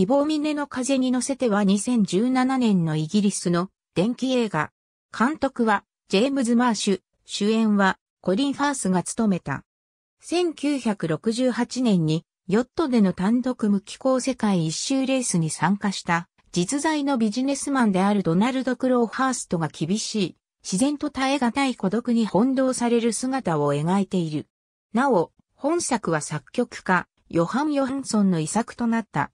希望峰の風に乗せては2017年のイギリスの電気映画。監督はジェームズ・マーシュ、主演はコリン・ファースが務めた。1968年にヨットでの単独無機港世界一周レースに参加した実在のビジネスマンであるドナルド・クローハーストが厳しい、自然と耐え難い孤独に翻弄される姿を描いている。なお、本作は作曲家、ヨハン・ヨハンソンの遺作となった。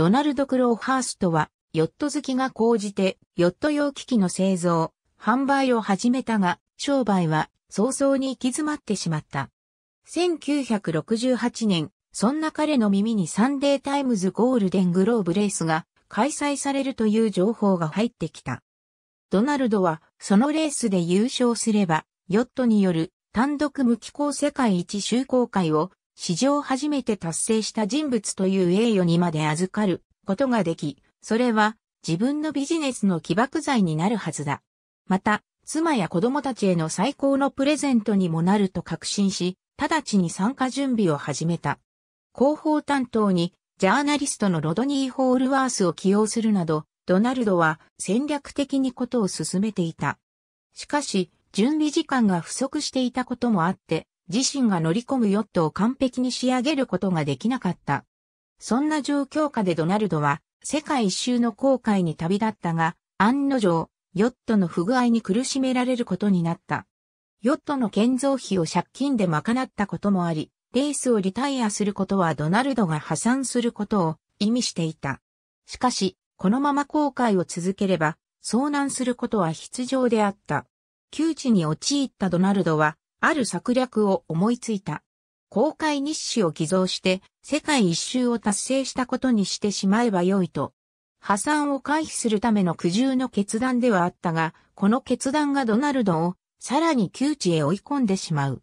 ドナルド・クローハーストは、ヨット好きが講じて、ヨット用機器の製造、販売を始めたが、商売は早々に行き詰まってしまった。1968年、そんな彼の耳にサンデータイムズゴールデングローブレースが開催されるという情報が入ってきた。ドナルドはそのレースで優勝すれば、ヨットによる単独無機構世界一周航海を史上初めて達成した人物という栄誉にまで預かることができ、それは自分のビジネスの起爆剤になるはずだ。また、妻や子供たちへの最高のプレゼントにもなると確信し、直ちに参加準備を始めた。広報担当に、ジャーナリストのロドニー・ホールワースを起用するなど、ドナルドは戦略的にことを進めていた。しかし、準備時間が不足していたこともあって、自身が乗り込むヨットを完璧に仕上げることができなかった。そんな状況下でドナルドは世界一周の航海に旅立ったが、案の定、ヨットの不具合に苦しめられることになった。ヨットの建造費を借金で賄ったこともあり、レースをリタイアすることはドナルドが破産することを意味していた。しかし、このまま航海を続ければ、遭難することは必要であった。窮地に陥ったドナルドは、ある策略を思いついた。公開日誌を偽造して、世界一周を達成したことにしてしまえばよいと。破産を回避するための苦渋の決断ではあったが、この決断がドナルドをさらに窮地へ追い込んでしまう。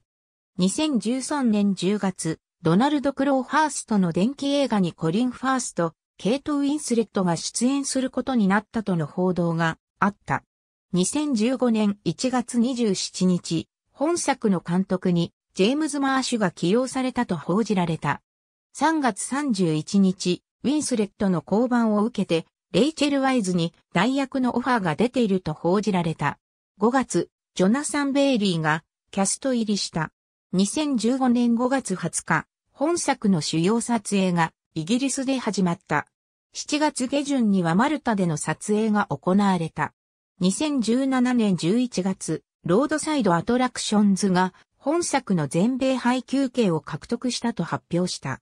2013年10月、ドナルド・クローファーストの電気映画にコリン・ファースト、ケイト・ウィンスレットが出演することになったとの報道があった。2015年1月27日、本作の監督にジェームズ・マーシュが起用されたと報じられた。3月31日、ウィンスレットの降板を受けて、レイチェル・ワイズに代役のオファーが出ていると報じられた。5月、ジョナサン・ベイリーがキャスト入りした。2015年5月20日、本作の主要撮影がイギリスで始まった。7月下旬にはマルタでの撮影が行われた。2017年11月、ロードサイドアトラクションズが本作の全米配給権を獲得したと発表した。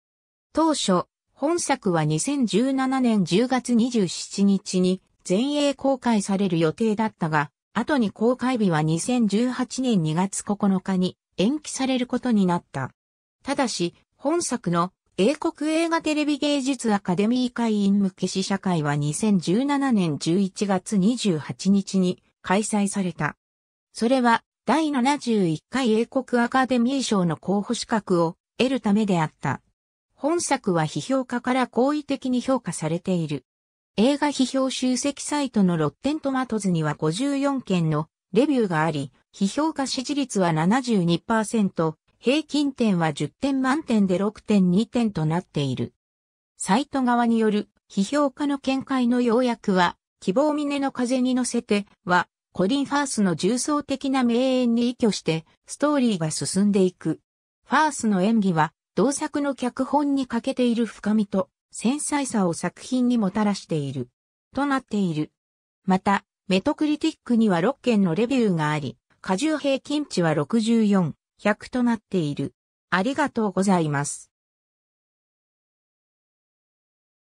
当初、本作は2017年10月27日に全英公開される予定だったが、後に公開日は2018年2月9日に延期されることになった。ただし、本作の英国映画テレビ芸術アカデミー会員向け試写会は2017年11月28日に開催された。それは第71回英国アカデミー賞の候補資格を得るためであった。本作は批評家から好意的に評価されている。映画批評集積サイトのロッテントマトズには54件のレビューがあり、批評家支持率は72%、平均点は10点満点で6.2点となっている。サイト側による批評家の見解の要約は、希望峰の風に乗せては、コリン・ファースの重層的な名演に依拠して、ストーリーが進んでいく。ファースの演技は、同作の脚本に欠けている深みと、繊細さを作品にもたらしている。となっている。また、メトクリティックには6件のレビューがあり、過重平均値は64、100となっている。ありがとうございます。